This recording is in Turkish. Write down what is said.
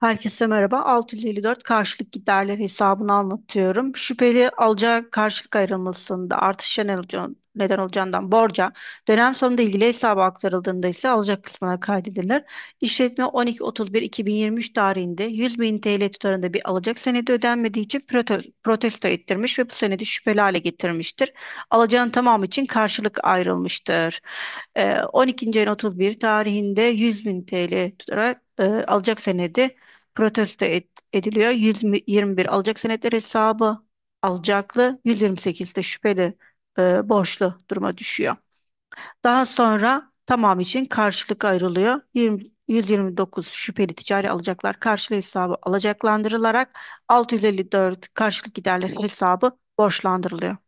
Herkese merhaba. 654 karşılık giderler hesabını anlatıyorum. Şüpheli alacağı karşılık ayrılmasında artışa neden olacağından borca, dönem sonunda ilgili hesaba aktarıldığında ise alacak kısmına kaydedilir. İşletme 12.31.2023 tarihinde 100 bin TL tutarında bir alacak senedi ödenmediği için protesto ettirmiş ve bu senedi şüpheli hale getirmiştir. Alacağın tamamı için karşılık ayrılmıştır. 12. Ee, ayın tarihinde 100 bin TL tutarak e, alacak senedi protesto et, ediliyor. 121 alacak senetler hesabı alacaklı, 128 de şüpheli e, borçlu duruma düşüyor. Daha sonra tamam için karşılık ayrılıyor. 20, 129 şüpheli ticari alacaklar karşılığı hesabı alacaklandırılarak 654 karşılık giderler hesabı borçlandırılıyor.